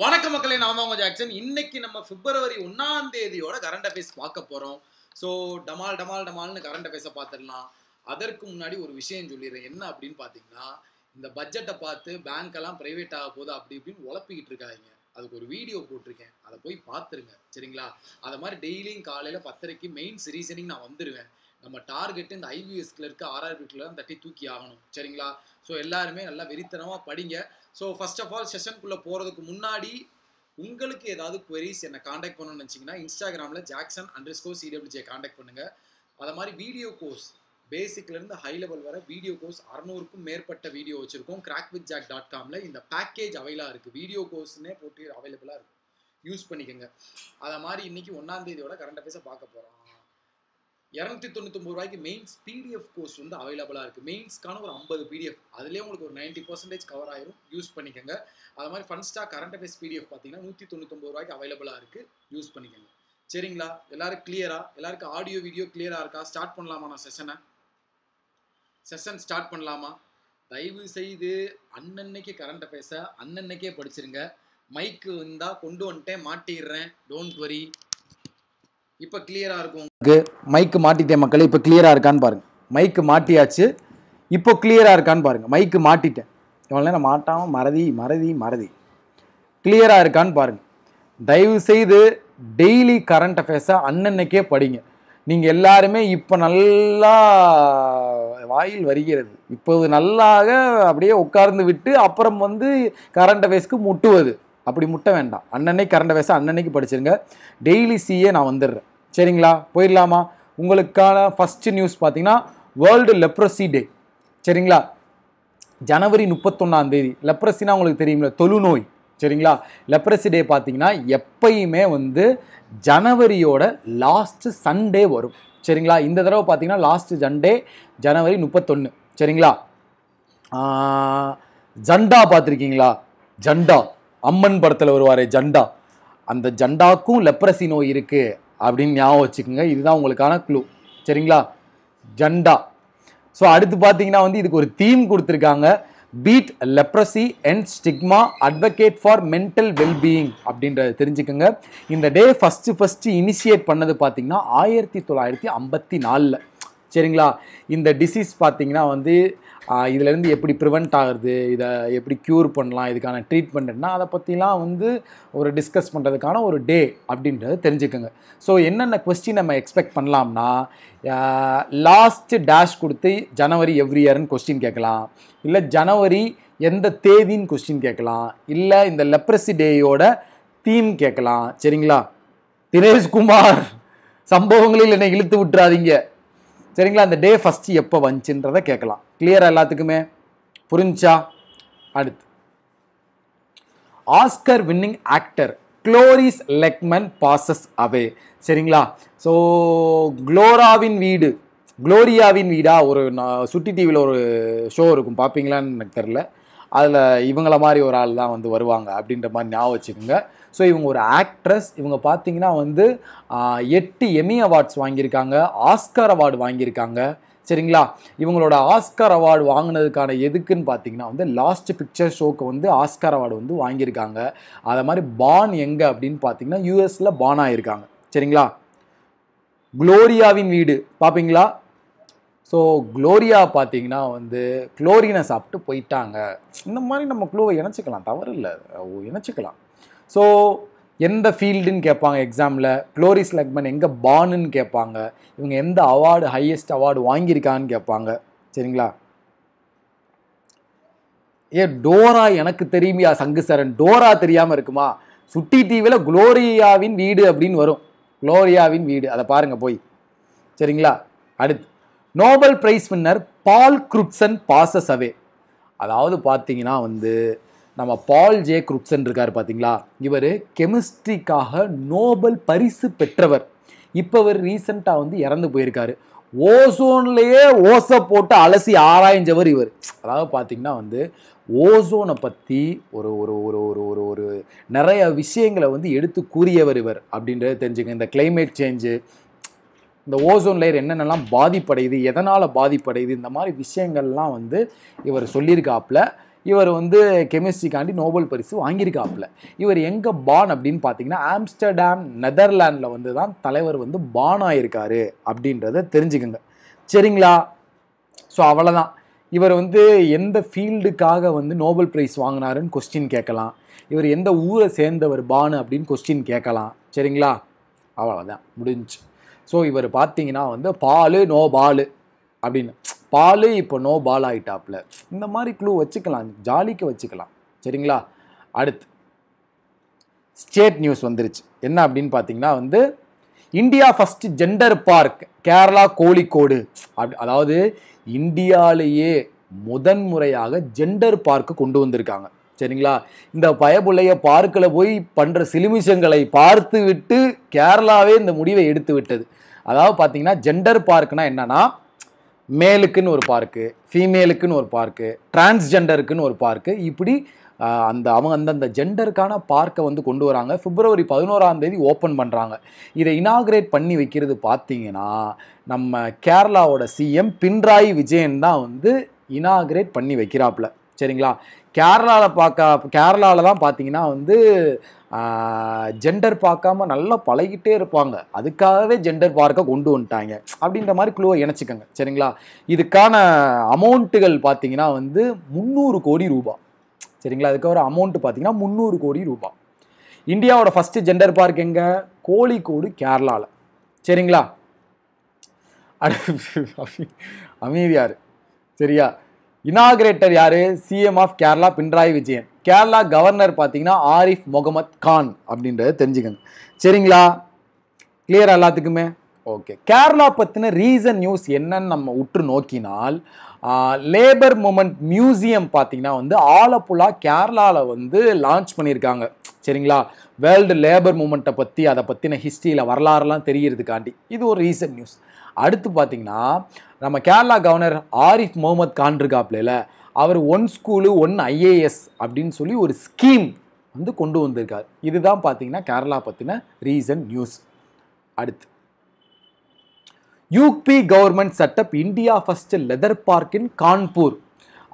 வணக்க மக்களே நான் தான் ஜாக்சன் இன்னைக்கு நம்ம பிப்ரவரி ஒன்றாம் தேதியோட கரண்ட் அஃபேர்ஸ் பார்க்க போகிறோம் ஸோ டமால் டமால் டமால்னு கரண்ட் அஃபேர்ஸை பார்த்துடலாம் அதற்கு முன்னாடி ஒரு விஷயம் சொல்லிடுறேன் என்ன அப்படின்னு பார்த்தீங்கன்னா இந்த பட்ஜெட்டை பார்த்து பேங்க்கெல்லாம் ப்ரைவேட் ஆக போது அப்படி இப்படின்னு உழப்பிக்கிட்டு இருக்காதிங்க அதுக்கு ஒரு வீடியோ போட்டிருக்கேன் அதை போய் பார்த்துருங்க சரிங்களா அதை மாதிரி டெய்லியும் காலையில் பத்தரைக்கு மெயின் ரீசனிங் நான் வந்துடுவேன் நம்ம டார்கெட் இந்த ஐவிஎஸ்கில் இருக்க ஆர்ஆர்பிக்கில் தட்டி தூக்கி ஆகணும் சரிங்களா ஸோ எல்லாருமே நல்லா வெறித்தனமாக படிங்க ஸோ ஃபஸ்ட் ஆஃப் ஆல் செஷனுக்குள்ளே போகிறதுக்கு முன்னாடி உங்களுக்கு ஏதாவது கொரிஸ் என்னை காண்டாக்ட் பண்ணணும்னு நினச்சிங்கன்னா இன்ஸ்டாகிராமில் ஜாக்சன் அண்டர் ஸ்கோர் சிடபிள்ஜியை காண்டாக்ட் பண்ணுங்கள் அதை மாதிரி வீடியோ கோர்ஸ் பேசிக்லேருந்து ஹை லெவல் வர வீடியோ கோர்ஸ் அறநூறுக்கும் மேற்பட்ட வீடியோ வச்சுருக்கோம் கிராக் வித் ஜாக் டாட் காமில் இந்த பேக்கேஜ் அவைலாக இருக்குது வீடியோ கோர்ஸ்னே போட்டு அவைலபிளாக இருக்கும் யூஸ் பண்ணிக்கோங்க அதை மாதிரி இன்றைக்கி ஒன்றாந்தேதியோட கரண்ட் அஃபேஸை பார்க்க போகிறோம் இரநூத்தி தொண்ணூத்தொம்பது ரூபாய்க்கு மெயின்ஸ் பிடிஎஃப் கோர்ஸ் வந்து அவைலபிளாக இருக்குது மெயின்ஸ்க்கான ஒரு ஐம்பது பிடிஎஃப் அதுலேயே உங்களுக்கு ஒரு நைன்ட்டி பர்சன்டேஜ் கவர் ஆயிரும் யூஸ் பண்ணிக்கோங்க அது மாதிரி fun stock current affairs PDF பார்த்தீங்கன்னா நூற்றி தொண்ணூத்தொம்பது ரூபாய்க்கு அவைலபிளாக இருக்குது யூஸ் பண்ணிக்கோங்க சரிங்களா எல்லாரும் கிளியரா எல்லாருக்கும் ஆடியோ வீடியோ கிளியராக இருக்கா ஸ்டார்ட் பண்ணலாமா நான் செஷனை செஷன் ஸ்டார்ட் பண்ணலாமா தயவு செய்து அன்னன்னைக்கு கரண்ட் அஃபேர்ஸை அன்னன்னைக்கே படிச்சிருங்க மைக்கு இருந்தால் கொண்டு வந்துட்டேன் மாட்டிடுறேன் டோன்ட் வரி இப்போ கிளியராக இருக்கும் மைக்கு மாட்டிட்டேன் மக்களே இப்போ கிளியராக இருக்கான்னு பாருங்கள் மைக்கு மாட்டியாச்சு இப்போ கிளியராக இருக்கான்னு பாருங்கள் மைக்கு மாட்டிட்டேன் இவ்வளோ நேரம் மாட்டாமல் மறதி மறதி மறதி கிளியராக இருக்கான்னு பாருங்கள் தயவு செய்து டெய்லி கரண்ட் அஃபேர்ஸை அன்னன்னைக்கே படிங்க நீங்கள் எல்லாருமே இப்போ நல்லா வாயில் வருகிறது இப்போது நல்லாக அப்படியே உட்கார்ந்து விட்டு அப்புறம் வந்து கரண்ட் அஃபேர்ஸ்க்கு முட்டுவது அப்படி முட்ட வேண்டாம் அன்னன்னைக்கு கரண்ட் வயசை அன்னன்னைக்கு படிச்சிருங்க டெய்லி சிஏ நான் வந்துடுறேன் சரிங்களா போயிடலாமா உங்களுக்கான ஃபஸ்ட்டு நியூஸ் பார்த்தீங்கன்னா வேர்ல்டு லெப்ரஸி டே சரிங்களா ஜனவரி முப்பத்தொன்னாம் தேதி லெப்ரஸினா உங்களுக்கு தெரியுமில்ல தொழுநோய் சரிங்களா லெப்ரஸி டே பார்த்தீங்கன்னா எப்பயுமே வந்து ஜனவரியோட லாஸ்ட்டு சண்டே வரும் சரிங்களா இந்த தடவை பார்த்தீங்கன்னா லாஸ்ட் சண்டே ஜனவரி முப்பத்தொன்று சரிங்களா ஜண்டா பார்த்துருக்கீங்களா ஜண்டா அம்மன் படத்தில் வருவார் ஜண்டா அந்த ஜண்டாக்கும் லெப்ரசி நோய் இருக்குது அப்படின்னு ஞாபகம் வச்சுக்கோங்க இதுதான் உங்களுக்கான க்ளூ சரிங்களா ஜண்டா ஸோ அடுத்து பார்த்தீங்கன்னா வந்து இதுக்கு ஒரு தீம் கொடுத்துருக்காங்க beat leprosy and stigma advocate for mental wellbeing அப்படின்றத தெரிஞ்சுக்கோங்க இந்த டே ஃபஸ்ட்டு ஃபஸ்ட்டு இனிஷியேட் பண்ணது பார்த்தீங்கன்னா ஆயிரத்தி தொள்ளாயிரத்தி ஐம்பத்தி நாலில் சரிங்களா இந்த டிசீஸ் பார்த்திங்கன்னா வந்து இதிலேருந்து எப்படி ப்ரிவெண்ட் ஆகுது இதை எப்படி க்யூர் பண்ணலாம் இதுக்கான ட்ரீட்மெண்ட்னா அதை பற்றிலாம் வந்து ஒரு டிஸ்கஸ் பண்ணுறதுக்கான ஒரு டே அப்படின்றத தெரிஞ்சுக்கோங்க ஸோ என்னென்ன கொஸ்டின் நம்ம எக்ஸ்பெக்ட் பண்ணலாம்னா லாஸ்ட்டு டேஷ் கொடுத்து ஜனவரி எவ்ரி இயர்னு கொஸ்டின் கேட்கலாம் இல்லை ஜனவரி எந்த தேதின்னு கொஸ்டின் கேட்கலாம் இல்லை இந்த லெப்ரஸி டேயோட தீம் கேட்கலாம் சரிங்களா தினேஷ்குமார் சம்பவங்களில் என்னை இழுத்து விட்டுறாதீங்க சரிங்களா அந்த டே ஃபஸ்ட்டு எப்போ வந்துச்சுன்றதை கேட்கலாம் கிளியராக எல்லாத்துக்குமே புரிஞ்சா அடுத்து Oscar winning actor Cloris Leachman passes away சரிங்களா ஸோ குளோராவின் வீடு குளோரியாவின் வீடாக ஒரு சுட்டி டிவியில் ஒரு ஷோ இருக்கும் பார்ப்பீங்களான்னு எனக்கு தெரில அதில் இவங்கள மாதிரி ஒரு ஆள் தான் வந்து வருவாங்க அப்படின்ற மாதிரி ஞாபகம் வச்சுக்கோங்க ஸோ இவங்க ஒரு ஆக்ட்ரஸ் இவங்க பார்த்தீங்கன்னா வந்து எட்டு எமி அவார்ட்ஸ் வாங்கியிருக்காங்க ஆஸ்கர் அவார்டு வாங்கியிருக்காங்க சரிங்களா இவங்களோட ஆஸ்கார் அவார்டு வாங்கினதுக்கான எதுக்குன்னு பார்த்தீங்கன்னா வந்து லாஸ்ட் பிக்சர் ஷோக்கு வந்து ஆஸ்கார் அவார்டு வந்து வாங்கியிருக்காங்க அதை மாதிரி பான் எங்கே அப்படின்னு பார்த்தீங்கன்னா யூஎஸில் பான் ஆகியிருக்காங்க சரிங்களா குளோரியாவின் வீடு பார்ப்பீங்களா ஸோ குளோரியா பார்த்தீங்கன்னா வந்து குளோரினை சாப்பிட்டு போயிட்டாங்க இந்த மாதிரி நம்ம குளோவை இணைச்சிக்கலாம் தவறு இல்லை இணைச்சிக்கலாம் ஸோ எந்த ஃபீல்டுன்னு கேட்பாங்க எக்ஸாமில் குளோரிஸ் லக்மன் எங்கே பானுன்னு கேட்பாங்க இவங்க எந்த அவார்டு ஹையஸ்ட் அவார்டு வாங்கியிருக்கான்னு கேட்பாங்க சரிங்களா ஏ டோரா எனக்கு தெரியுமியா சங்கு சரண் டோரா தெரியாமல் இருக்குமா சுட்டி டிவியில் குளோரியாவின் வீடு அப்படின்னு வரும் குளோரியாவின் வீடு அதை பாருங்கள் போய் சரிங்களா அடுத்து Nobel prize winner Paul Crutzen passes away அதாவது பார்த்தீங்கன்னா வந்து நம்ம பால் ஜே குருப்சன் இருக்கார் பார்த்தீங்களா இவர் கெமிஸ்ட்ரிக்காக நோபல் பரிசு பெற்றவர் இப்போ அவர் ரீசண்டாக வந்து இறந்து போயிருக்காரு ஓசோன்லேயே ஓசை போட்டு அலசி ஆராய்ஞ்சவர் இவர் அதாவது பார்த்திங்கன்னா வந்து ஓசோனை பற்றி ஒரு ஒரு ஒரு ஒரு ஒரு ஒரு நிறைய விஷயங்களை வந்து எடுத்து கூறியவர் இவர் அப்படின்றத தெரிஞ்சுங்க இந்த கிளைமேட் சேஞ்சு இந்த ஓசோன் லேயர் என்னென்னலாம் பாதிப்படையுது எதனால் பாதிப்படையுது இந்த மாதிரி விஷயங்கள்லாம் வந்து இவர் சொல்லியிருக்காப்புல இவர் வந்து கெமிஸ்ட்ரிக்காண்டி நோபல் பரிசு வாங்கியிருக்காப்புல இவர் எங்கே பான் அப்படின்னு பார்த்தீங்கன்னா ஆம்ஸ்டர்டாம் நெதர்லாண்டில் வந்து தான் தலைவர் வந்து பான் அப்படின்றத தெரிஞ்சுக்கோங்க சரிங்களா ஸோ அவ்வளோதான் இவர் வந்து எந்த ஃபீல்டுக்காக வந்து நோபல் ப்ரைஸ் வாங்கினாருன்னு கொஸ்டின் கேட்கலாம் இவர் எந்த ஊரை சேர்ந்தவர் பானு அப்படின்னு கொஸ்டின் கேட்கலாம் சரிங்களா அவ்வளோதான் முடிஞ்சு ஸோ இவர் பார்த்தீங்கன்னா வந்து பால் நோ பாலு அப்படின்னு பாலே இப்போ நோ பால் ஆகிட்டாப்ல இந்த மாதிரி க்ளூ வச்சுக்கலாம் ஜாலிக்கு வச்சுக்கலாம் சரிங்களா அடுத்து ஸ்டேட் நியூஸ் வந்துருச்சு என்ன அப்படின்னு பார்த்தீங்கன்னா வந்து India first gender park Kerala Kozhikode அப்படி அதாவது இந்தியாலேயே முறையாக ஜெண்டர் பார்க்கு கொண்டு வந்திருக்காங்க சரிங்களா இந்த பயபுள்ளைய பார்க்கில் போய் பண்ணுற சிலுமிஷங்களை பார்த்து விட்டு கேரளாவே இந்த முடிவை எடுத்து விட்டது அதாவது பார்த்தீங்கன்னா ஜெண்டர் பார்க்னா என்னன்னா மேலுக்குன்னு ஒரு பார்க்கு ஃபீமேலுக்குன்னு ஒரு பார்க்கு டிரான்ஸ்ஜெண்டருக்குன்னு ஒரு பார்க்கு இப்படி அந்த அவங்க அந்தந்த ஜெண்டருக்கான பார்க்கை வந்து கொண்டு வராங்க பிப்ரவரி பதினோராம் தேதி ஓப்பன் பண்ணுறாங்க இதை இனாகிரேட் பண்ணி வைக்கிறது பார்த்தீங்கன்னா நம்ம கேரளாவோட சிஎம் பின்ராயி விஜயன் தான் வந்து இனாகிரேட் பண்ணி வைக்கிறாப்புல சரிங்களா கேரளாவில் பார்க்க கேரளாவில் தான் பார்த்தீங்கன்னா வந்து ஜெண்டர் பார்க்காம நல்லா பழகிட்டே இருப்பாங்க அதுக்காகவே ஜெண்டர் பார்க்க கொண்டு வந்துட்டாங்க அப்படின்ற மாதிரி குழுவை இணைச்சிக்கோங்க சரிங்களா இதுக்கான அமௌண்ட்டுகள் பார்த்தீங்கன்னா வந்து முந்நூறு கோடி ரூபாய் சரிங்களா அதுக்கு ஒரு அமௌண்ட்டு பார்த்தீங்கன்னா முந்நூறு கோடி ரூபாய் இந்தியாவோட ஃபஸ்ட்டு ஜெண்டர் பார்க் எங்கே கோழிக்கோடு கேரளாவில் சரிங்களா அமைதியார் சரியா இனாகிரேட்டர் யாரு CM of Kerala Pinarayi Vijayan Kerala governor பார்த்தீங்கன்னா ஆரிஃப் முகமது கான் அப்படின்றத தெரிஞ்சுக்கங்க சரிங்களா கிளியர் எல்லாத்துக்குமே ஓகே கேரளா பற்றின ரீசன் நியூஸ் என்னன்னு நம்ம உற்று நோக்கினால் லேபர் மூமெண்ட் மியூசியம் பார்த்தீங்கன்னா வந்து ஆலப்புழா கேரளாவில் வந்து லான்ச் பண்ணியிருக்காங்க சரிங்களா வேர்ல்டு லேபர் மூமெண்ட்டை பற்றி அதை பற்றின ஹிஸ்ட்ரியில் வரலாறுலாம் தெரிகிறதுக்காண்டி இது ஒரு ரீசன்ட் நியூஸ் அடுத்து பார்த்தீங்கன்னா நம்ம கேரளா கவர்னர் ஆரிஃப் முகமது கான் இருக்காப்லையில் அவர் ஒன் ஸ்கூலு ஒன் ஐஏஎஸ் அப்படின்னு சொல்லி ஒரு ஸ்கீம் வந்து கொண்டு வந்திருக்கார் இதுதான் பார்த்தீங்கன்னா கேரளா பற்றின ரீசன்ட் நியூஸ் அடுத்து UP government setup India first leather park in Kanpur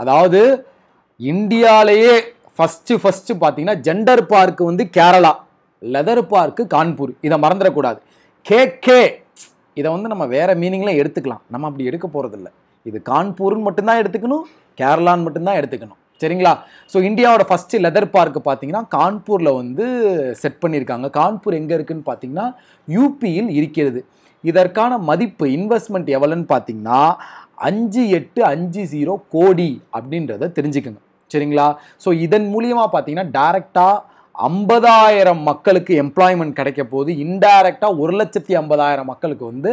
அதாவது இந்தியாலேயே ஃபஸ்ட்டு ஃபஸ்ட்டு பார்த்தீங்கன்னா ஜெண்டர் பார்க் வந்து கேரளா லெதர் பார்க்கு கான்பூர் இதை மறந்துடக்கூடாது கே கே இதை வந்து நம்ம வேறு மீனிங்லாம் எடுத்துக்கலாம் நம்ம அப்படி எடுக்க போகிறதில்ல இது கான்பூர்னு மட்டும்தான் எடுத்துக்கணும் கேரளான்னு மட்டும்தான் எடுத்துக்கணும் சரிங்களா ஸோ இந்தியாவோட ஃபஸ்ட்டு லெதர் பார்க்கு பார்த்தீங்கன்னா கான்பூரில் வந்து செட் பண்ணியிருக்காங்க கான்பூர் எங்கே இருக்குதுன்னு பார்த்தீங்கன்னா யூபியில் இருக்கிறது இதற்கான மதிப்பு இன்வெஸ்ட்மெண்ட் எவ்வளோன்னு பார்த்தீங்கன்னா அஞ்சு எட்டு அஞ்சு ஜீரோ கோடி அப்படின்றத தெரிஞ்சுக்கோங்க சரிங்களா ஸோ இதன் மூலியமாக பார்த்தீங்கன்னா டேரெக்டாக ஐம்பதாயிரம் மக்களுக்கு எம்ப்ளாய்மெண்ட் கிடைக்க போகுது இன்டைரக்டாக ஒரு லட்சத்தி ஐம்பதாயிரம் மக்களுக்கு வந்து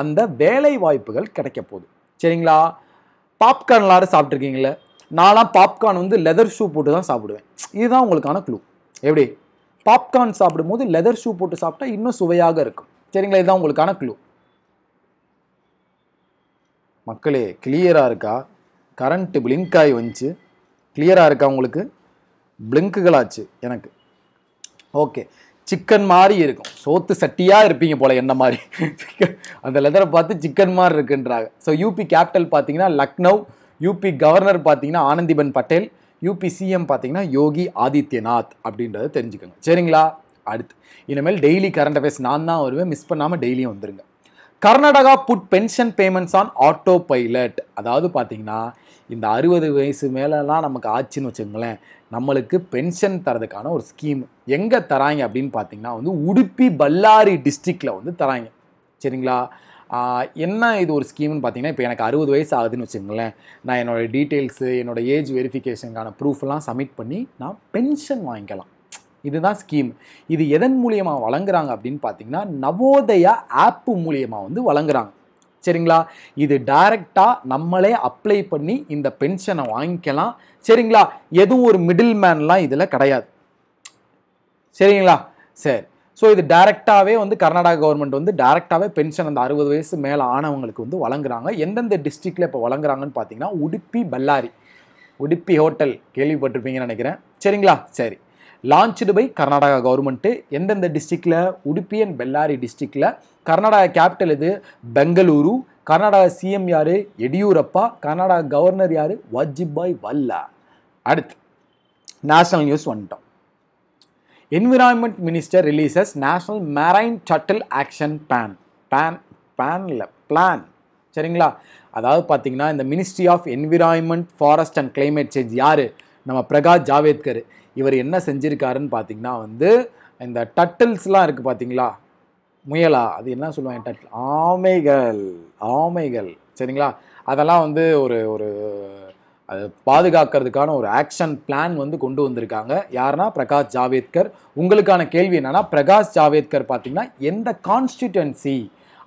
அந்த வேலை வாய்ப்புகள் கிடைக்க போகுது சரிங்களா பாப்கார்ன் எல்லாரும் சாப்பிட்ருக்கீங்களே நானெலாம் பாப்கார்ன் வந்து லெதர் ஷூ போட்டு தான் சாப்பிடுவேன் இதுதான் உங்களுக்கான க்ளூ எப்படி பாப்கார்ன் சாப்பிடும்போது லெதர் ஷூ போட்டு சாப்பிட்டா இன்னும் சுவையாக இருக்கும் சரிங்களா இதுதான் உங்களுக்கான க்ளூ மக்களே கிளியராக இருக்கா கரண்ட்டு பிளிங்க் ஆகி வந்துச்சு கிளியராக இருக்கா உங்களுக்கு பிளிங்குகளாச்சு எனக்கு ஓகே சிக்கன் மாதிரி இருக்கும் சோத்து சட்டியாக இருப்பீங்க போல் என்ன மாதிரி அந்த லெதரை பார்த்து சிக்கன் மாதிரி இருக்குன்றாங்க ஸோ யூபி கேபிட்டல் பார்த்தீங்கன்னா லக்னோ யூபி கவர்னர் பார்த்தீங்கன்னா ஆனந்திபன் பட்டேல் யூபி சிஎம் பார்த்தீங்கன்னா யோகி ஆதித்யநாத் அப்படின்றத தெரிஞ்சுக்கோங்க சரிங்களா அடுத்து இனிமேல் டெய்லி கரண்ட் அஃபேர்ஸ் நான் தான் வருவேன் மிஸ் பண்ணாமல் டெய்லியும் வந்துருங்க Karnataka put pension payments on autopilot அதாவது பார்த்தீங்கன்னா இந்த அறுபது வயசு மேலெலாம் நமக்கு ஆச்சுன்னு வச்சுங்களேன் நம்மளுக்கு பென்ஷன் தரதுக்கான ஒரு ஸ்கீம் எங்கே தராங்க அப்படின்னு பார்த்தீங்கன்னா வந்து உடுப்பி பல்லாரி டிஸ்ட்ரிக்டில் வந்து தராங்க சரிங்களா என்ன இது ஒரு ஸ்கீம்னு பார்த்தீங்கன்னா இப்போ எனக்கு அறுபது வயசு ஆகுதுன்னு வச்சுங்களேன் நான் என்னோடய டீட்டெயில்ஸு என்னோடய ஏஜ் வெரிஃபிகேஷனுக்கான ப்ரூஃப்லாம் சப்மிட் பண்ணி நான் பென்ஷன் வாங்கிக்கலாம் இதுதான் ஸ்கீம் இது எதன் மூலியமாக வழங்குறாங்க அப்படின்னு பார்த்தீங்கன்னா நவோதயா ஆப்பு மூலியமாக வந்து வழங்குறாங்க சரிங்களா இது டைரெக்டாக நம்மளே அப்ளை பண்ணி இந்த பென்ஷனை வாங்கிக்கலாம் சரிங்களா எதுவும் ஒரு மிடில் மேன்லாம் இதில் கிடையாது சரிங்களா சரி ஸோ இது டைரெக்டாகவே வந்து கர்நாடகா கவர்மெண்ட் வந்து டைரெக்டாகவே பென்ஷன் அந்த அறுபது வயசு மேலே ஆனவங்களுக்கு வந்து வழங்குறாங்க எந்தெந்த டிஸ்ட்ரிக்டில் இப்போ வழங்குறாங்கன்னு பார்த்தீங்கன்னா உடுப்பி பல்லாரி உடுப்பி ஹோட்டல் கேள்விப்பட்டிருப்பீங்கன்னு நினைக்கிறேன் சரிங்களா சரி லான்ச்சு பை கர்நாடகா கவர்மெண்ட்டு எந்தெந்த டிஸ்ட்ரிக்டில் உடுப்பி அண்ட் பெல்லாரி டிஸ்ட்ரிக்டில் கர்நாடகா கேபிட்டல் இது பெங்களூரு கர்நாடகா சிஎம் யார் எடியூரப்பா கர்நாடகா கவர்னர் யார் வஜ்பாய் வல்லா அடுத்து நேஷனல் நியூஸ் வந்துட்டோம் environment minister releases national marine turtle action plan plan பிளானில் இல்லை பிளான் சரிங்களா அதாவது பார்த்தீங்கன்னா இந்த ministry of environment forest and climate change யார் நம்ம பிரகாஷ் ஜாவேத்கர் இவர் என்ன செஞ்சுருக்காருன்னு பார்த்தீங்கன்னா வந்து இந்த டட்டில்ஸ்லாம் இருக்குது பார்த்தீங்களா முயலா அது என்ன சொல்லுவாங்க டட்டில் ஆமைகள் ஆமைகள் சரிங்களா அதெல்லாம் வந்து ஒரு ஒரு அது பாதுகாக்கிறதுக்கான ஒரு ஆக்ஷன் பிளான் வந்து கொண்டு வந்திருக்காங்க யாருன்னா பிரகாஷ் ஜாவேத்கர் உங்களுக்கான கேள்வி என்னென்னா பிரகாஷ் ஜாவேத்கர் பார்த்தீங்கன்னா எந்த கான்ஸ்டிடுவன்சி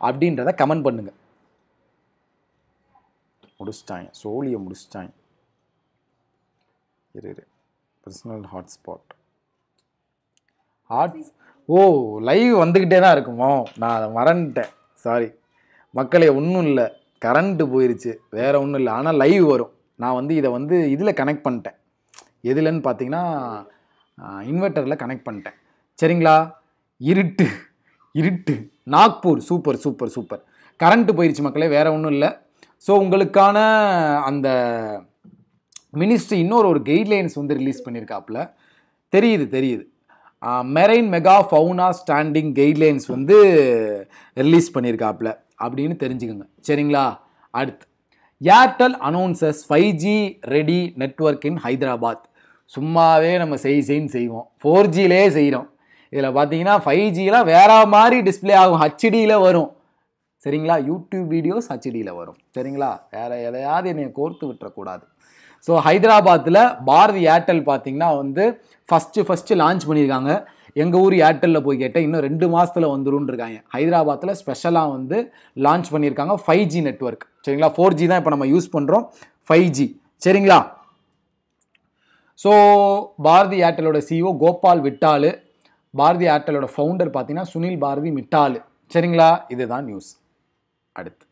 அப்படின்றத கமெண்ட் பண்ணுங்கள் முடிச்சிட்டாங்க சோழியை முடிச்சிட்டாங்க இரு இரு பர்சனல் ஹாட்ஸ்பாட் ஹாட் ஓ லைவ் வந்துக்கிட்டே தான் இருக்குமோ நான் அதை மறந்துட்டேன் சாரி மக்களே ஒன்றும் இல்லை கரண்ட்டு போயிருச்சு வேறு ஒன்றும் இல்லை ஆனால் லைவ் வரும் நான் வந்து இதை வந்து இதில் கனெக்ட் பண்ணிட்டேன் எதுலன்னு பார்த்தீங்கன்னா இன்வெர்ட்டரில் கனெக்ட் பண்ணிட்டேன் சரிங்களா இருட்டு இருட்டு Nagpur super super super current போயிடுச்சு மக்களே வேறு ஒன்றும் இல்லை ஸோ உங்களுக்கான அந்த மினிஸ்ட்ரி இன்னொரு ஒரு கைட்லைன்ஸ் வந்து ரிலீஸ் பண்ணியிருக்காப்புல தெரியுது தெரியுது marine mega fauna stranding guidelines வந்து ரிலீஸ் பண்ணியிருக்காப்புல அப்படின்னு தெரிஞ்சுக்கோங்க சரிங்களா அடுத்து Airtel announces five G ready network in Hyderabad சும்மாவே நம்ம செய் செய்ன்னு செய்வோம் ஃபோர் ஜியிலே செய்கிறோம் இதில் பார்த்தீங்கன்னா ஃபைவ் ஜிலாம் வேறு மாதிரி டிஸ்பிளே ஆகும் ஹச்டியில் வரும் சரிங்களா யூடியூப் வீடியோஸ் ஹச்டியில் வரும் சரிங்களா வேறு எதையாவது என்னை கோர்த்து விட்டுறக்கூடாது ஸோ ஹைதராபாத்தில் பாரதி ஏர்டெல் பார்த்தீங்கன்னா வந்து ஃபஸ்ட்டு ஃபஸ்ட்டு லான்ச் பண்ணியிருக்காங்க எங்கள் ஊர் ஏர்டெல்லில் போய் கேட்டேன் இன்னும் ரெண்டு மாதத்தில் வந்துடும் இருக்காங்க ஹைதராபாத்தில் ஸ்பெஷலாக வந்து லான்ச் பண்ணியிருக்காங்க ஃபைவ் ஜி நெட்ஒர்க் சரிங்களா ஃபோர் ஜி தான் இப்போ நம்ம யூஸ் பண்ணுறோம் ஃபைவ் ஜி சரிங்களா ஸோ பாரதி ஏர்டெலோட சிஓ e கோபால் விட்டாலு பாரதி ஏர்டெலோட ஃபவுண்டர் பார்த்தீங்கன்னா சுனில் பாரதி மிட்டாலு சரிங்களா இதுதான் நியூஸ் அடுத்து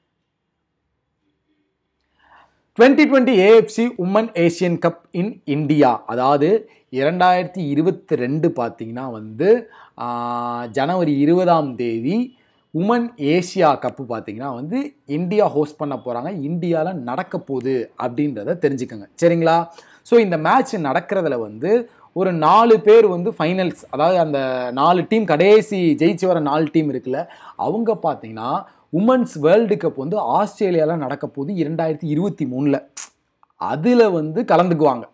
twenty twenty AFC women Asian cup in India அதாவது இரண்டாயிரத்தி இருபத்தி ரெண்டு பார்த்திங்கன்னா வந்து ஜனவரி இருபதாம் தேதி உமன் ஏசியா கப்பு பார்த்திங்கன்னா வந்து இந்தியா ஹோஸ்ட் பண்ண போகிறாங்க இந்தியாவில் நடக்க போகுது அப்படின்றத தெரிஞ்சுக்கோங்க சரிங்களா ஸோ இந்த மேட்ச் நடக்கிறதுல வந்து ஒரு நாலு பேர் வந்து ஃபைனல்ஸ் அதாவது அந்த நாலு டீம் கடைசி ஜெயிச்சு வர நாலு டீம் இருக்குல்ல அவங்க பார்த்திங்கன்னா உமன்ஸ் வேர்ல்டு கப் வந்து ஆஸ்திரேலியாவில் நடக்க போகுது இரண்டாயிரத்தி இருபத்தி மூணில் அதில் வந்து கலந்துக்குவாங்க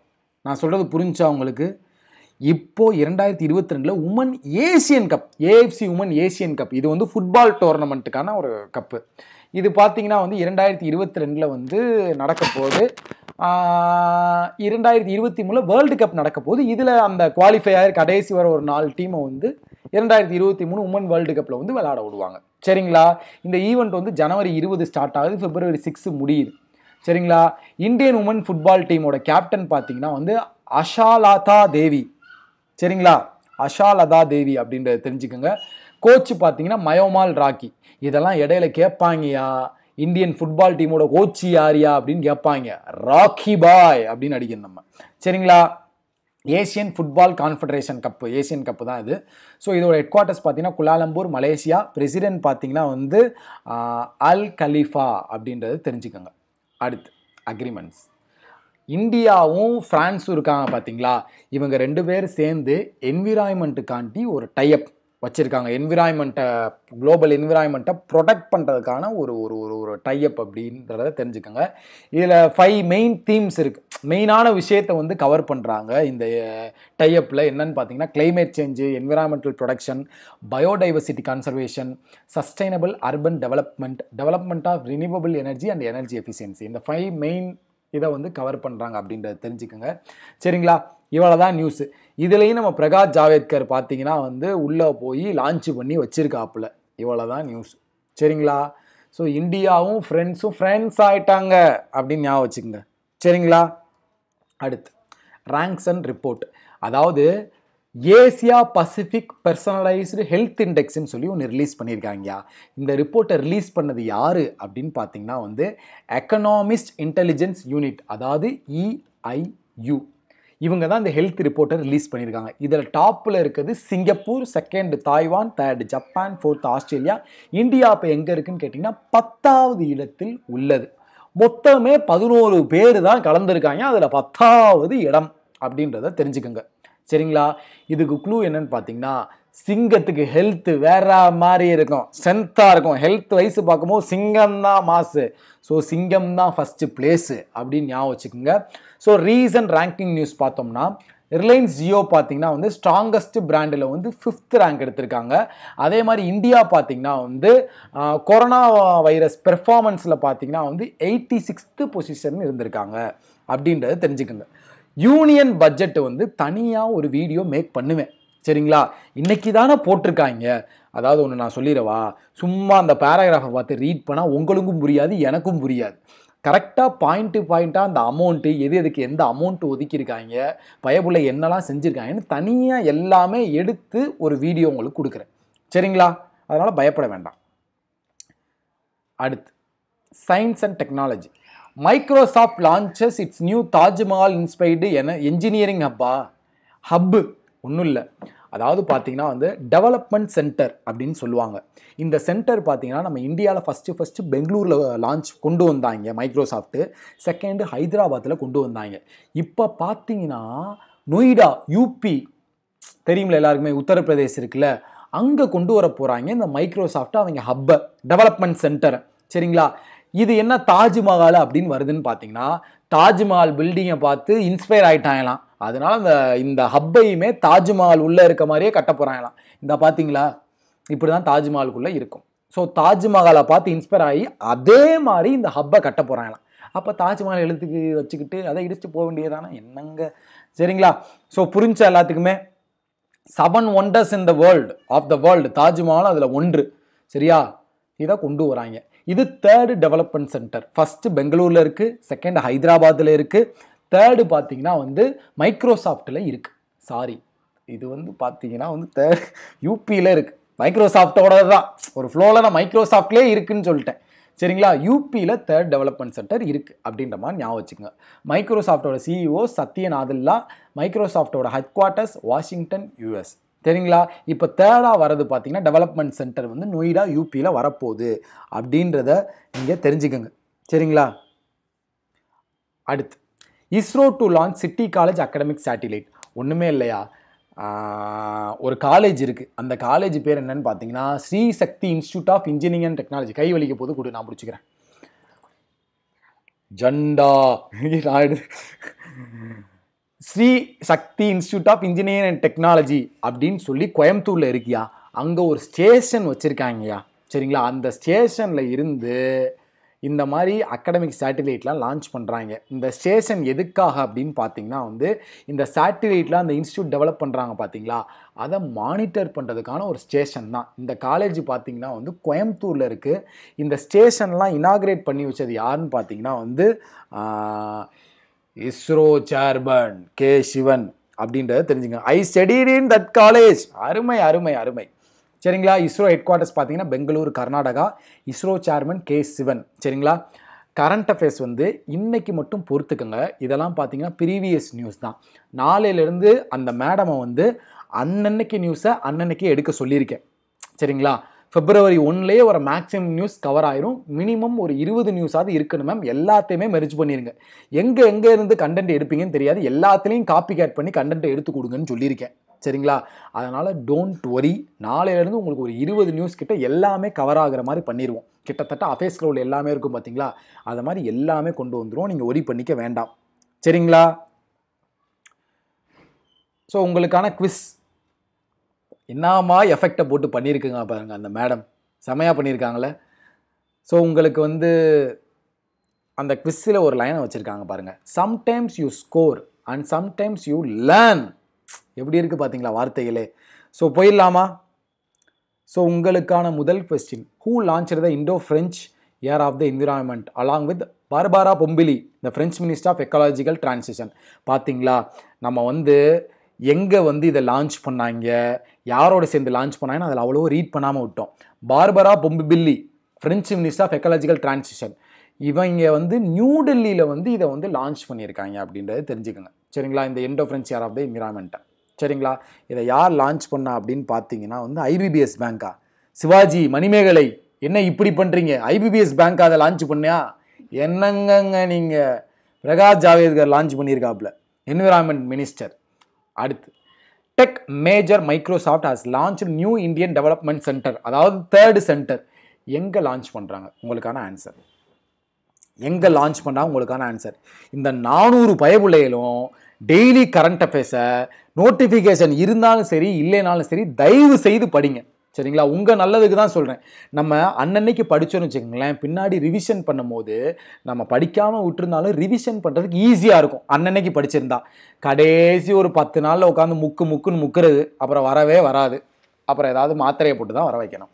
நான் சொல்கிறது புரிஞ்சா உங்களுக்கு இப்போது இரண்டாயிரத்தி இருபத்தி ரெண்டில் women Asian cup AFC women Asian cup இது வந்து ஃபுட்பால் டோர்னமெண்ட்டுக்கான ஒரு கப்பு இது பார்த்திங்கன்னா வந்து இரண்டாயிரத்தி இருபத்தி ரெண்டில் வந்து நடக்க போகுது இரண்டாயிரத்தி இருபத்தி மூணில் வேர்ல்டு கப் நடக்க போகுது இதில் அந்த குவாலிஃபை ஆகிற கடைசி வர ஒரு நாலு டீமை வந்து இரண்டாயிரத்தி இருபத்தி மூணு உமன் வேர்ல்டு கப்பில் வந்து விளாட விடுவாங்க சரிங்களா இந்த ஈவெண்ட் வந்து ஜனவரி இருபது ஸ்டார்ட் ஆகுது பிப்ரவரி சிக்ஸ் முடியுது சரிங்களா இந்தியன் உமன் ஃபுட்பால் டீமோட கேப்டன் பார்த்தீங்கன்னா வந்து அஷாலதா தேவி சரிங்களா அஷாலதா தேவி அப்படின்றத தெரிஞ்சுக்கோங்க கோச் பார்த்தீங்கன்னா மயோமால் ராக்கி இதெல்லாம் இடையில கேட்பாங்கயா இந்தியன் ஃபுட்பால் டீமோட கோச்சு யாரியா அப்படின்னு கேட்பாங்க ராக்கி பாய் அப்படின்னு அடிக்கணும் நம்ம சரிங்களா Asian football confederation cup Asian cup தான் இது ஸோ இதோட ஹெட் குவார்ட்டர்ஸ் பார்த்தீங்கன்னா குலாலம்பூர் மலேசியா பிரசிடென்ட் பார்த்தீங்கன்னா வந்து அல் கலீஃபா அப்படின்றது தெரிஞ்சுக்கோங்க அடுத்து அக்ரிமெண்ட்ஸ் இந்தியாவும் ஃப்ரான்ஸும் இருக்காங்க பார்த்தீங்களா இவங்க ரெண்டு பேர் சேர்ந்து என்விரான்மெண்ட்டுக்காண்டி ஒரு டைப் வச்சுருக்காங்க என்விரான்மெண்ட்டை குளோபல் என்விரான்மெண்ட்டை ப்ரொடெக்ட் பண்ணுறதுக்கான ஒரு ஒரு ஒரு ஒரு டைஅப் அப்படின்றத தெரிஞ்சுக்கோங்க இதில் ஃபைவ் மெயின் தீம்ஸ் இருக்குது மெயினான விஷயத்தை வந்து கவர் பண்ணுறாங்க இந்த டைஅப்பில் என்னென்னு பார்த்தீங்கன்னா climate change environmental production biodiversity conservation sustainable urban development development of renewable energy and energy efficiency இந்த ஃபைவ் மெயின் இதை வந்து கவர் பண்ணுறாங்க அப்படின்றத தெரிஞ்சுக்கோங்க சரிங்களா இவ்வளோ தான் நியூஸு இதுலேயும் நம்ம பிரகாஷ் ஜாவேத்கர் பார்த்தீங்கன்னா வந்து உள்ளே போய் லான்ச் பண்ணி வச்சுருக்காப்புல இவ்வளோ தான் நியூஸ் சரிங்களா ஸோ இந்தியாவும் ஃப்ரெண்ட்ஸும் ஃப்ரெண்ட்ஸ் ஆகிட்டாங்க அப்படின்னு ஞாபகம் வச்சுக்கோங்க சரிங்களா அடுத்து ரேங்க்ஸ் அண்ட் ரிப்போர்ட் அதாவது ஏசியா பசிபிக் பர்சனலைஸ்டு ஹெல்த் இண்டெக்ஸ்ன்னு சொல்லி ஒன்று ரிலீஸ் பண்ணியிருக்காங்கயா இந்த ரிப்போர்ட்டை ரிலீஸ் பண்ணது யார் அப்படின்னு பார்த்தீங்கன்னா வந்து எக்கனாமிஸ்ட் இன்டெலிஜென்ஸ் யூனிட் அதாவது இஐயூ e இவங்க தான் இந்த ஹெல்த் ரிப்போர்ட்டை ரிலீஸ் பண்ணியிருக்காங்க இதில் டாப்பில் இருக்கிறது Singapore second Taiwan third Japan fourth Australia India இப்போ எங்கே இருக்குன்னு கேட்டிங்கன்னா பத்தாவது இடத்தில் உள்ளது மொத்தமே பதினோரு பேர் தான் கலந்துருக்காங்க அதில் பத்தாவது இடம் அப்படின்றத தெரிஞ்சுக்கோங்க சரிங்களா இதுக்கு க்ளூ என்னன்னு பார்த்தீங்கன்னா சிங்கத்துக்கு ஹெல்த்து வேற மாதிரி இருக்கும் ஸ்ட்ரென்த்தாக இருக்கும் ஹெல்த் வயசு பார்க்கும்போது சிங்கம் தான் மாசு ஸோ சிங்கம் தான் ஃபஸ்ட்டு பிளேஸு அப்படின்னு ஞாபகம் வச்சுக்கோங்க ஸோ ரீசன்ட் ரேங்கிங் நியூஸ் பார்த்தோம்னா ரிலையன்ஸ் ஜியோ பார்த்தீங்கன்னா வந்து ஸ்ட்ராங்கஸ்ட் பிராண்டில் வந்து ஃபிஃப்த் ரேங்க் எடுத்திருக்காங்க அதே மாதிரி இந்தியா பார்த்தீங்கன்னா வந்து கொரோனா வைரஸ் பெர்ஃபார்மன்ஸில் பார்த்தீங்கன்னா வந்து எயிட்டி சிக்ஸ்த்து பொசிஷன் இருந்திருக்காங்க அப்படின்றத தெரிஞ்சுக்கோங்க யூனியன் பட்ஜெட்டு வந்து தனியாக ஒரு வீடியோ மேக் பண்ணுவேன் சரிங்களா இன்னைக்கு தானே போட்டிருக்காங்க அதாவது ஒன்று நான் சொல்லிடவா சும்மா அந்த பேராகிராஃபை பார்த்து ரீட் பண்ணால் உங்களுக்கும் புரியாது எனக்கும் புரியாது கரெக்டாக பாயிண்ட் டு பாயிண்ட்டாக அந்த அமௌண்ட்டு எது எதுக்கு எந்த அமௌண்ட்டு ஒதுக்கியிருக்காங்க பயபுள்ள என்னெல்லாம் செஞ்சுருக்காங்கன்னு தனியாக எல்லாமே எடுத்து ஒரு வீடியோ உங்களுக்கு கொடுக்குறேன் சரிங்களா அதனால் பயப்பட வேண்டாம் அடுத்து science and technology Microsoft launches its new Taj Mahal inspired என என்ஜினியரிங் ஹப்பா ஹப்பு ஒன்றும் இல்லை அதாவது பார்த்தீங்கன்னா வந்து டெவலப்மெண்ட் சென்டர் அப்படின்னு சொல்லுவாங்க இந்த சென்டர் பார்த்திங்கன்னா நம்ம இந்தியாவில் ஃபஸ்ட்டு ஃபஸ்ட்டு பெங்களூரில் லான்ச் கொண்டு வந்தாங்க மைக்ரோசாஃப்ட்டு செகண்டு ஹைதராபாத்தில் கொண்டு வந்தாங்க இப்போ பார்த்தீங்கன்னா நொய்டா யூபி தெரியுமில எல்லாருக்குமே உத்தரப்பிரதேஷ் இருக்குல்ல அங்கே கொண்டு வர போகிறாங்க இந்த மைக்ரோசாஃப்ட்டு அவங்க ஹப்பை டெவலப்மெண்ட் சென்டர் சரிங்களா இது என்ன தாஜ்மஹால் அப்படின்னு வருதுன்னு பார்த்தீங்கன்னா தாஜ்மஹால் பில்டிங்கை பார்த்து இன்ஸ்பயர் ஆகிட்டாங்களாம் அதனால அந்த இந்த ஹப்பையுமே தாஜ்மஹால் உள்ளே இருக்க மாதிரியே கட்ட போகிறாங்களாம் இந்த பார்த்தீங்களா இப்படி தான் தாஜ்மஹாலுக்குள்ளே இருக்கும் ஸோ தாஜ்மஹாலை பார்த்து இன்ஸ்பயர் ஆகி அதே மாதிரி இந்த ஹப்பை கட்ட போகிறாங்களாம் அப்போ தாஜ்மஹால் எழுத்துக்கு வச்சுக்கிட்டு அதை இடிச்சுட்டு போக வேண்டியதானே என்னங்க சரிங்களா ஸோ புரிஞ்ச எல்லாத்துக்குமே seven wonders in the world of the world Taj Mahal அதில் ஒன்று சரியா இதை கொண்டு வராங்க இது தேர்டு டெவலப்மெண்ட் சென்டர் ஃபஸ்ட்டு பெங்களூரில் இருக்குது செகண்ட் ஹைதராபாத்தில் இருக்குது தேர்டு பார்த்தீங்கன்னா வந்து மைக்ரோசாஃப்ட்டில் இருக்குது சாரி இது வந்து பார்த்தீங்கன்னா வந்து தேர்ட் யூபியில் இருக்குது மைக்ரோசாஃப்டோட தான் ஒரு ஃப்ளோவில் நான் மைக்ரோசாஃப்ட்லேயே இருக்குதுன்னு சொல்லிட்டேன் சரிங்களா யூபியில் தேர்ட் டெவலப்மெண்ட் சென்டர் இருக்குது அப்படின்ற மாதிரி ஞாபகம் வச்சுக்கோங்க மைக்ரோசாஃப்டோட சிஇஓ e சத்யநாதில்லா மைக்ரோசாஃப்டோட ஹெட் குவார்ட்டர்ஸ் வாஷிங்டன் யூஎஸ் சரிங்களா இப்போ தேர்டாக வர்றது பார்த்தீங்கன்னா டெவலப்மெண்ட் சென்டர் வந்து நொய்டா யூபியில் வரப்போகுது அப்படின்றத நீங்கள் தெரிஞ்சுக்கோங்க சரிங்களா அடுத்து ISRO to launch city college academic satellite ஒன்றுமே இல்லையா ஒரு காலேஜ் இருக்குது அந்த காலேஜ் பேர் என்னன்னு பார்த்தீங்கன்னா Sri Sakthi institute of engineering and technology கை வலிக்க போது கொடு நான் பிடிச்சிக்கிறேன் ஜண்டா Sri Sakthi institute of engineering and technology அப்படின்னு சொல்லி கோயம்புத்தூரில் இருக்கியா அங்கே ஒரு ஸ்டேஷன் வச்சுருக்காங்கய்யா சரிங்களா அந்த ஸ்டேஷனில் இருந்து இந்த மாதிரி அகாடமிக் சேட்டிலைட்லாம் லான்ச் பண்ணுறாங்க இந்த ஸ்டேஷன் எதுக்காக அப்படின்னு பார்த்தீங்கன்னா வந்து இந்த சேட்டிலைட்லாம் அந்த இன்ஸ்டியூட் டெவலப் பண்ணுறாங்க பார்த்தீங்களா அதை மானிட்டர் பண்ணுறதுக்கான ஒரு ஸ்டேஷன் தான் இந்த காலேஜ் பார்த்திங்கன்னா வந்து கோயம்புத்தூரில் இருக்குது இந்த ஸ்டேஷன்லாம் இனாக்ரேட் பண்ணி வச்சது யாருன்னு பார்த்தீங்கன்னா வந்து இஸ்ரோ சேர்மன் கே சிவன் அப்படின்றத தெரிஞ்சுங்க I studied in that college அருமை அருமை அருமை சரிங்களா இஸ்ரோ ஹெட் குவார்ட்டர்ஸ் பார்த்தீங்கன்னா பெங்களூர் கர்நாடகா இஸ்ரோ சேர்மன் கே சிவன் சரிங்களா கரண்ட் அஃபேர்ஸ் வந்து இன்றைக்கி மட்டும் பொறுத்துக்கோங்க இதெல்லாம் பார்த்தீங்கன்னா ப்ரீவியஸ் நியூஸ் தான் நாளையிலேருந்து அந்த மேடமை வந்து அன்னன்னைக்கு நியூஸை அன்னன்னைக்கு எடுக்க சொல்லியிருக்கேன் சரிங்களா ஃபிப்ரவரி ஒன்லேயே ஒரு மேக்ஸிமம் நியூஸ் கவர் ஆயிரும் மினிமம் ஒரு இருபது நியூஸாவது இருக்கணும் மேம் எல்லாத்தையுமே மெரிஜ் பண்ணிடுங்க எங்கே எங்கே இருந்து கண்டென்ட் எடுப்பீங்கன்னு தெரியாது எல்லாத்துலேயும் காப்பி கேட் பண்ணி கண்டென்ட் எடுத்து கொடுங்கன்னு சொல்லியிருக்கேன் சரிங்களா அதனால் டோன்ட் ஒரி நாளையிலேருந்து உங்களுக்கு ஒரு இருபது நியூஸ் கிட்ட எல்லாமே கவர் ஆகிற மாதிரி பண்ணிடுவோம் கிட்டத்தட்ட அஃபேஸ் ஸ்க்ரோல் எல்லாமே இருக்கும் பார்த்தீங்களா அதை மாதிரி எல்லாமே கொண்டு வந்துடும் நீங்கள் ஒரி பண்ணிக்க வேண்டாம் சரிங்களா ஸோ உங்களுக்கான குவிஸ் என்னமா எஃபெக்டை போட்டு பண்ணியிருக்குங்க பாருங்கள் அந்த மேடம் செமையாக பண்ணியிருக்காங்களே ஸோ உங்களுக்கு வந்து அந்த குவிஸில் ஒரு லைனை வச்சுருக்காங்க பாருங்கள் sometimes you score and sometimes you learn எப்படி இருக்குது பார்த்தீங்களா வார்த்தைகளே ஸோ போயிடலாமா ஸோ உங்களுக்கான முதல் question who launch the Indo French air of the environment along with Barbara Pompili the French minister of ecological transition பார்த்தீங்களா நம்ம வந்து எங்கே வந்து இதை லான்ச் பண்ணாங்க யாரோட சேர்ந்து லான்ச் பண்ணாங்கன்னு அதில் அவ்வளோ ரீட் பண்ணாமல் விட்டோம் Barbara Pompili French minister of ecological transition இவங்க வந்து நியூடெல்லியில் வந்து இதை வந்து லான்ச் பண்ணியிருக்காங்க அப்படின்றத தெரிஞ்சுக்கங்க சரிங்களா இந்த என்டோஃப்ரென்ஸ் யார் ஆஃப் த என்விரான்மெண்ட்டை சரிங்களா இதை யார் லான்ச் பண்ணா அப்படின்னு பார்த்தீங்கன்னா வந்து ஐபிபிஎஸ் பேங்க்கா சிவாஜி மணிமேகலை என்ன இப்படி பண்ணுறீங்க ஐபிபிஎஸ் பேங்க் அதை லான்ச் பண்ணியா என்னங்கங்க நீங்கள் பிரகாஷ் ஜாவேத்கர் லான்ச் பண்ணியிருக்காப்புல என்விரான்மெண்ட் மினிஸ்டர் அடுத்து tech major Microsoft has launch new Indian development centre அதாவது தேர்டு சென்டர் எங்கே லான்ச் பண்ணுறாங்க உங்களுக்கான ஆன்சர் எங்கே லான்ச் பண்ணால் உங்களுக்கான ஆன்சர் இந்த நானூறு பயபுள்ளையிலும் டெய்லி கரண்ட் அஃபேர்ஸை நோட்டிஃபிகேஷன் இருந்தாலும் சரி இல்லைனாலும் சரி தயவு செய்து படிங்க சரிங்களா உங்கள் நல்லதுக்கு தான் சொல்கிறேன் நம்ம அன்னன்னைக்கு படித்தோன்னு வச்சுக்கோங்களேன் பின்னாடி ரிவிஷன் பண்ணும்போது நம்ம படிக்காமல் விட்டுருந்தாலும் ரிவிஷன் பண்ணுறதுக்கு ஈஸியாக இருக்கும் அன்னன்னைக்கு படிச்சிருந்தா கடைசி ஒரு பத்து நாளில் உட்காந்து முக்கு முக்குன்னு முக்கிறது அப்புறம் வரவே வராது அப்புறம் ஏதாவது மாத்திரையை போட்டு தான் வர வைக்கணும்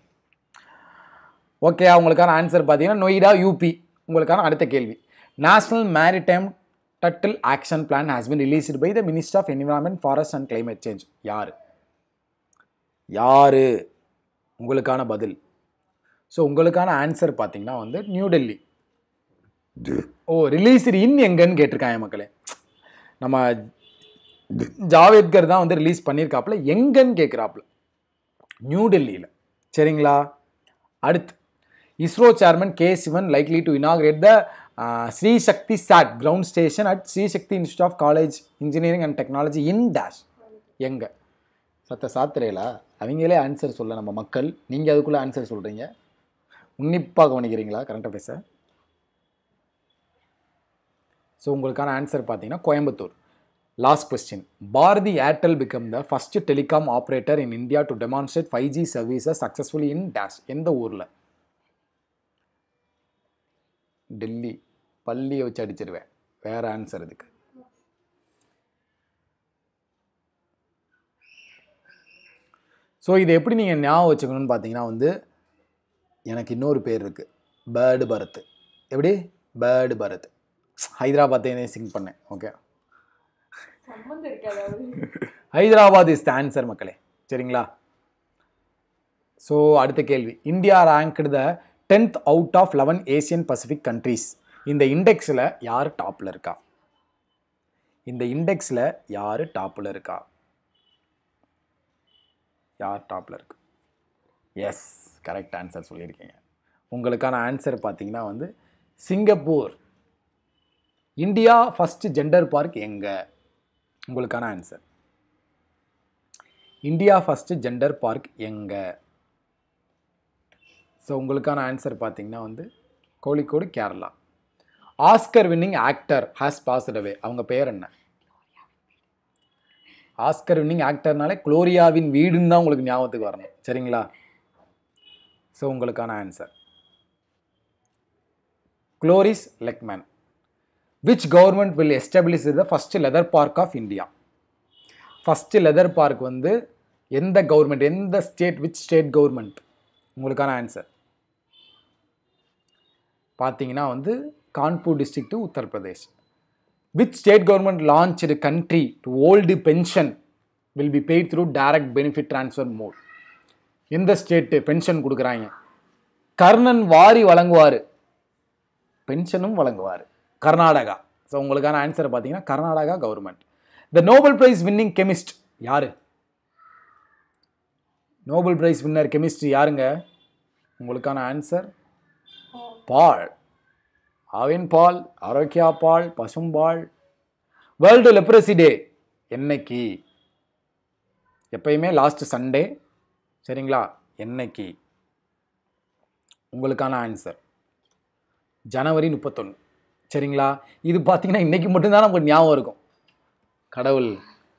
ஓகே அவங்களுக்கான ஆன்சர் பார்த்தீங்கன்னா நொய்டா யூபி உங்களுக்கான அடுத்த கேள்வி national maritime turtle action plan has been released by the minister of environment forest and climate change யார் யார் உங்களுக்கான பதில் ஸோ உங்களுக்கான ஆன்சர் பார்த்தீங்கன்னா வந்து நியூ டெல்லி ஓ ரிலீஸ் இன் எங்கன்னு கேட்டிருக்காங்க மக்களே நம்ம ஜாவேத்கர் தான் வந்து ரிலீஸ் பண்ணியிருக்காப்புல எங்கன்னு கேட்குறாப்புல நியூ டெல்லியில் சரிங்களா அடுத்து ISRO chairman K Sivan likely to inaugurate the Sri Sakthi sat ground station at Sri Sakthi institute of college engineering and technology in dash எங்கே சத்த சாத்திரையில் அவங்களே ஆன்சர் சொல்ல நம்ம மக்கள் நீங்கள் அதுக்குள்ளே ஆன்சர் சொல்கிறீங்க உன்னிப்பாக கவனிக்கிறீங்களா கரண்ட் அஃபேர்ஸை ஸோ உங்களுக்கான ஆன்சர் பார்த்தீங்கன்னா Coimbatore last question Bharti Airtel become the first telecom operator in India to demonstrate five G சர்வீஸை சக்ஸஸ்ஃபுல் இன் டேஷ் எந்த ஊரில் டெல்லி பள்ளியை வச்சு அடிச்சிருவேன் வேறு ஆன்சர் இதுக்கு ஸோ இதை எப்படி நீங்கள் ஞாபகம் வச்சுக்கணும்னு பார்த்தீங்கன்னா வந்து எனக்கு இன்னொரு பேர் இருக்குது பேர்டு பரத்து எப்படி பேர்டு பரத் ஹைதராபாத்தை சிங் பண்ணேன் okay Hyderabad is the answer மக்களே சரிங்களா ஸோ அடுத்த கேள்வி India ranked the tenth out of eleven Asian Pacific countries இந்த இண்டெக்ஸில் யார் டாப்பில் இருக்கா இந்த இண்டெக்ஸில் யார் டாப்பில் இருக்கா யார் டாப்பில் இருக்கு எஸ் கரெக்ட் ஆன்சர் சொல்லியிருக்கீங்க உங்களுக்கான ஆன்சர் பார்த்தீங்கன்னா வந்து Singapore India first gender park எங்கே உங்களுக்கான answer India first gender park எங்கே ஸோ உங்களுக்கான ஆன்சர் பார்த்தீங்கன்னா வந்து Kozhikode Kerala Oscar winning actor has passed away அவங்க பேர் என்ன ஆஸ்கர் வின்னிங் ஆக்டர்னாலே குளோரியாவின் வீடுன்னு தான் உங்களுக்கு ஞாபகத்துக்கு வரணும் சரிங்களா ஸோ உங்களுக்கான answer Cloris Leachman which government will establish the first leather park of India first leather park வந்து எந்த கவர்மெண்ட் எந்த ஸ்டேட் விச் ஸ்டேட் கவர்மெண்ட் உங்களுக்கான ஆன்சர் பார்த்தீங்கன்னா வந்து Kanpur district to Uttar Pradesh. State government launch launched a country to old pension will be paid through direct benefit transfer எந்த state pension கொடுக்குறாங்க கர்ணன் வாரி வழங்குவார் பென்ஷனும் வழங்குவார் கர்நாடகா ஸோ உங்களுக்கான ஆன்சரை பார்த்தீங்கன்னா Karnataka government the Nobel prize winning chemist யார் நோபல் பிரைஸ் வின்னர் கெமிஸ்ட்ரி யாருங்க உங்களுக்கான ஆன்சர் பால் அவின் பால் ஆரோக்கியா பால் பசும்பால் வேர்ல்டு லெப்ரசி டே என்னைக்கு எப்பயுமே லாஸ்ட் சண்டே சரிங்களா என்னைக்கு உங்களுக்கான ஆன்சர் ஜனவரி முப்பத்தொன்று சரிங்களா இது பார்த்தீங்கன்னா இன்றைக்கி மட்டும்தான் நமக்கு ஞாபகம் இருக்கும் கடவுள்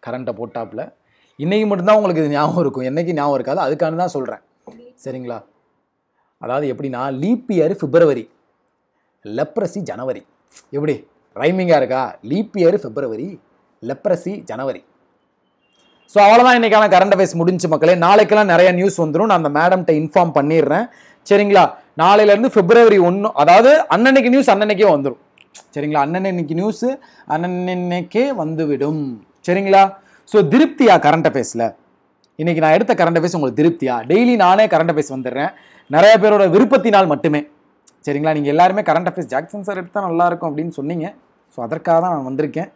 கரண்ட்டை போட்டாப்பில் இன்றைக்கி மட்டும்தான் உங்களுக்கு இது ஞாபகம் இருக்கும் என்றைக்கு ஞாபகம் இருக்காது அதுக்கான தான் சொல்கிறேன் சரிங்களா அதாவது எப்படின்னா leap year February leprosy January எப்படி ரைமிங்காக இருக்கா leap year February leprosy January so அவ்வளோதான் இன்றைக்கான கரண்ட் அஃபேர்ஸ் முடிஞ்சு மக்களே நாளைக்கெல்லாம் நிறையா நியூஸ் வந்துடும் நான் அந்த மேடம்கிட்ட இன்ஃபார்ம் பண்ணிடுறேன் சரிங்களா நாளையிலேருந்து பிப்ரவரி ஒன்று அதாவது அன்னன்னைக்கு நியூஸ் அன்னன்னைக்கே வந்துடும் சரிங்களா அன்னன்னைக்கு நியூஸு அன்னன்னைக்கே வந்துவிடும் சரிங்களா ஸோ திருப்தியா கரண்ட் அஃபேர்ஸில் இன்றைக்கி நான் எடுத்த கரண்ட் அஃபேர்ஸ் உங்களுக்கு திருப்தியா டெய்லி நானே கரண்ட் அஃபேர்ஸ் வந்துடுறேன் நிறைய பேரோட விருப்பத்தினால் மட்டுமே சரிங்களா நீங்கள் எல்லாருமே கரண்ட் அஃபேர்ஸ் ஜாக்சன் சார் எடுத்தால் நல்லாயிருக்கும் அப்படின்னு சொன்னீங்க ஸோ அதற்காக தான் நான் வந்திருக்கேன்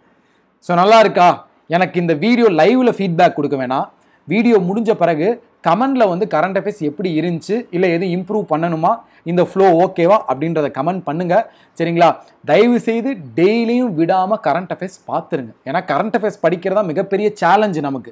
ஸோ நல்லா இருக்கா எனக்கு இந்த வீடியோ லைவில் ஃபீட்பேக் கொடுக்க வேணாம் வீடியோ முடிஞ்ச பிறகு கமெண்டில் வந்து கரண்ட் அஃபேர்ஸ் எப்படி இருந்துச்சு இல்லை எதுவும் இம்ப்ரூவ் பண்ணணுமா இந்த ஃப்ளோ ஓகேவா அப்படின்றத கமெண்ட் பண்ணுங்கள் சரிங்களா தயவு செய்து டெய்லியும் விடாமல் கரண்ட் அஃபேர்ஸ் பார்த்துருங்க ஏன்னா கரண்ட் அஃபேர்ஸ் படிக்கிறதா மிகப்பெரிய சேலஞ்சு நமக்கு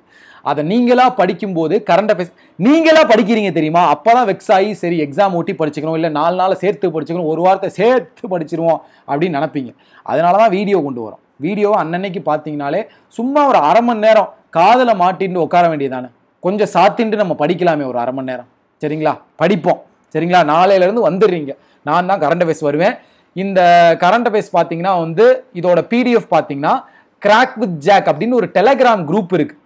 அதை நீங்களாக படிக்கும்போது கரண்ட் அஃபேர்ஸ் நீங்களாக படிக்கிறீங்க தெரியுமா அப்போ தான் வெக்ஸ் ஆகி சரி எக்ஸாம் ஓட்டி படிச்சுக்கணும் இல்லை நாலு நாள் சேர்த்து படிச்சுக்கணும் ஒரு வாரத்தை சேர்த்து படிச்சிருவோம் அப்படின்னு நினப்பீங்க அதனால தான் வீடியோ கொண்டு வரோம் வீடியோவை அன்னன்னைக்கு பார்த்தீங்கனாலே சும்மா ஒரு அரை மணி நேரம் காதில் மாட்டின்னு உட்கார வேண்டியதானே கொஞ்சம் சாத்தின்ட்டு நம்ம படிக்கலாமே ஒரு அரை மணி நேரம் சரிங்களா படிப்போம் சரிங்களா நாளையிலேருந்து வந்துடுறீங்க நான் தான் கரண்ட் அஃபேர்ஸ் வருவேன் இந்த கரண்ட் அஃபேர்ஸ் பார்த்தீங்கன்னா வந்து இதோட பிடிஎஃப் பார்த்தீங்கன்னா கிராக் வித் ஜாக் அப்படின்னு ஒரு டெலகிராம் குரூப் இருக்குது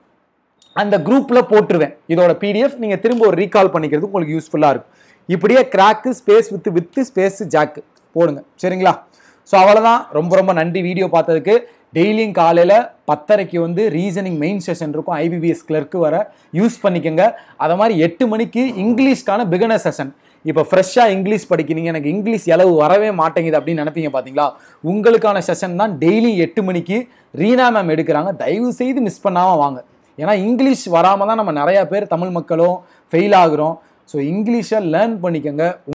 அந்த குரூப்பில் போட்டுருவேன் இதோட பிடிஎஃப் நீங்கள் திரும்ப ஒரு ரீகால் பண்ணிக்கிறது உங்களுக்கு யூஸ்ஃபுல்லாக இருக்கும் இப்படியே crack space with with space jack போடுங்க சரிங்களா ஸோ அவ்வளோதான் ரொம்ப ரொம்ப நன்றி வீடியோ பார்த்ததுக்கு டெய்லியும் காலையில் பத்தரைக்கு வந்து ரீசனிங் மெயின் செஷன் இருக்கும் ஐபிபிஎஸ் கிளர்க்கு வர யூஸ் பண்ணிக்கோங்க அதை மாதிரி எட்டு மணிக்கு இங்கிலீஷ்க்கான பிகனர் செஷன் இப்போ ஃப்ரெஷ்ஷாக இங்கிலீஷ் படிக்கிறீங்க எனக்கு இங்கிலீஷ் எளவு வரவே மாட்டேங்குது அப்படின்னு நினைப்பீங்க பார்த்தீங்களா உங்களுக்கான செஷன் தான் டெய்லி எட்டு மணிக்கு ரீனா மேம் எடுக்கிறாங்க தயவு செய்து மிஸ் பண்ணாமல் வாங்க ஏன்னா இங்கிலீஷ் வராமல் தான் நம்ம நிறையா பேர் தமிழ் மக்களும் ஃபெயில் ஆகுறோம் ஸோ இங்கிலீஷை லேர்ன் பண்ணிக்கோங்க